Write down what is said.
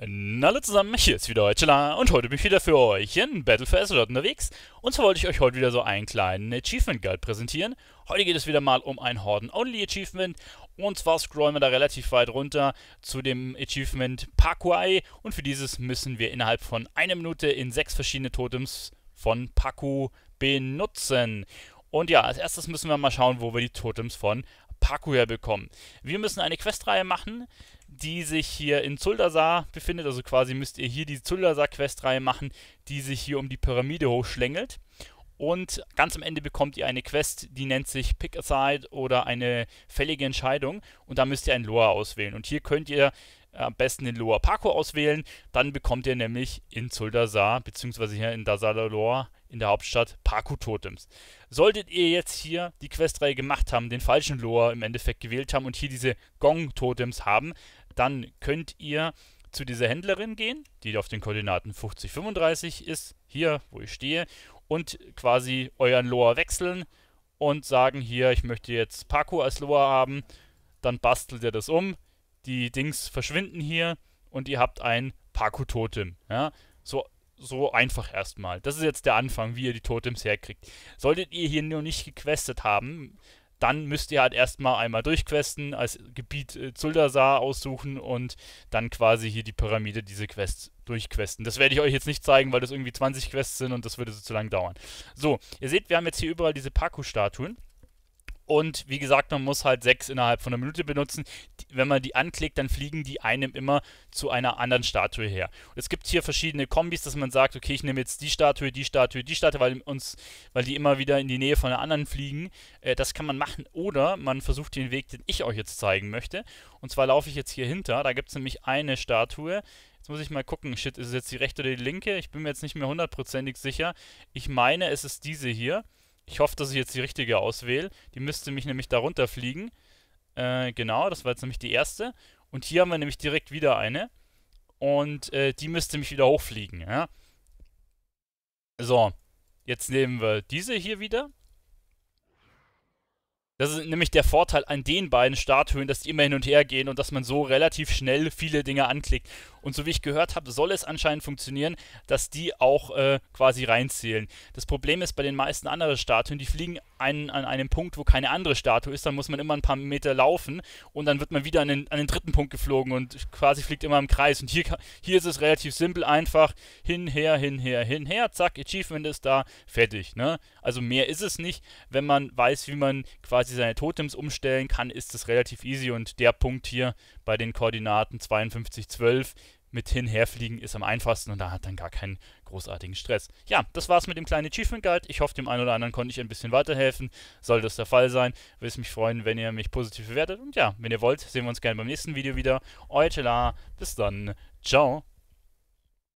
Hallo zusammen, hier ist wieder Heuchela und heute bin ich wieder für euch in Battle for Azeroth unterwegs und zwar wollte ich euch heute wieder so einen kleinen Achievement Guide präsentieren. Heute geht es wieder mal um ein Horden-Only Achievement und zwar scrollen wir da relativ weit runter zu dem Achievement Pakuai und für dieses müssen wir innerhalb von einer Minute in sechs verschiedene Totems von Paku benutzen. Und ja, als erstes müssen wir mal schauen, wo wir die Totems von Paku herbekommen. Wir müssen eine Questreihe machen, die sich hier in Zuldasar befindet. Also quasi müsst ihr hier die Zuldasar-Questreihe machen, die sich hier um die Pyramide hochschlängelt. Und ganz am Ende bekommt ihr eine Quest, die nennt sich Pick Aside oder eine fällige Entscheidung. Und da müsst ihr ein Loa auswählen. Und hier könnt ihr am besten den Loa Paco auswählen. Dann bekommt ihr nämlich in Zuldasar, beziehungsweise hier in Dasalalor in der Hauptstadt Paku Totems. Solltet ihr jetzt hier die Questreihe gemacht haben, den falschen Loa im Endeffekt gewählt haben und hier diese Gong Totems haben, dann könnt ihr zu dieser Händlerin gehen, die auf den Koordinaten 50, 35 ist, hier wo ich stehe, und quasi euren Loa wechseln und sagen hier, ich möchte jetzt Paku als Loa haben, dann bastelt ihr das um, die Dings verschwinden hier und ihr habt ein Paku-Totem. Ja? So, so einfach erstmal. Das ist jetzt der Anfang, wie ihr die Totems herkriegt. Solltet ihr hier noch nicht gequestet haben, dann müsst ihr halt erstmal einmal durchquesten, als Gebiet äh, Zuldasar aussuchen und dann quasi hier die Pyramide, diese Quests durchquesten. Das werde ich euch jetzt nicht zeigen, weil das irgendwie 20 Quests sind und das würde so zu lang dauern. So, ihr seht, wir haben jetzt hier überall diese Paku-Statuen. Und wie gesagt, man muss halt sechs innerhalb von einer Minute benutzen. Wenn man die anklickt, dann fliegen die einem immer zu einer anderen Statue her. Und es gibt hier verschiedene Kombis, dass man sagt, okay, ich nehme jetzt die Statue, die Statue, die Statue, weil, uns, weil die immer wieder in die Nähe von der anderen fliegen. Äh, das kann man machen. Oder man versucht den Weg, den ich euch jetzt zeigen möchte. Und zwar laufe ich jetzt hier hinter. Da gibt es nämlich eine Statue. Jetzt muss ich mal gucken. Shit, ist es jetzt die rechte oder die linke? Ich bin mir jetzt nicht mehr hundertprozentig sicher. Ich meine, es ist diese hier. Ich hoffe, dass ich jetzt die richtige auswähle. Die müsste mich nämlich darunter fliegen. Äh, genau, das war jetzt nämlich die erste. Und hier haben wir nämlich direkt wieder eine. Und äh, die müsste mich wieder hochfliegen. Ja? So, jetzt nehmen wir diese hier wieder. Das ist nämlich der Vorteil an den beiden Starthöhen, dass die immer hin und her gehen und dass man so relativ schnell viele Dinge anklickt. Und so wie ich gehört habe, soll es anscheinend funktionieren, dass die auch äh, quasi reinzählen. Das Problem ist bei den meisten anderen Statuen, die fliegen einen, an einem Punkt, wo keine andere Statue ist, dann muss man immer ein paar Meter laufen und dann wird man wieder an den, an den dritten Punkt geflogen und quasi fliegt immer im Kreis. Und hier, hier ist es relativ simpel, einfach hin, her, hin, her, hin, her, zack, Achievement ist da, fertig. Ne? Also mehr ist es nicht. Wenn man weiß, wie man quasi seine Totems umstellen kann, ist es relativ easy und der Punkt hier bei den Koordinaten 52, 12 mit hinherfliegen ist am einfachsten und da hat dann gar keinen großartigen Stress. Ja, das war's mit dem kleinen Achievement Guide. Ich hoffe, dem einen oder anderen konnte ich ein bisschen weiterhelfen. Sollte das der Fall sein, würde es mich freuen, wenn ihr mich positiv bewertet. Und ja, wenn ihr wollt, sehen wir uns gerne beim nächsten Video wieder. Euer Telar, bis dann. Ciao.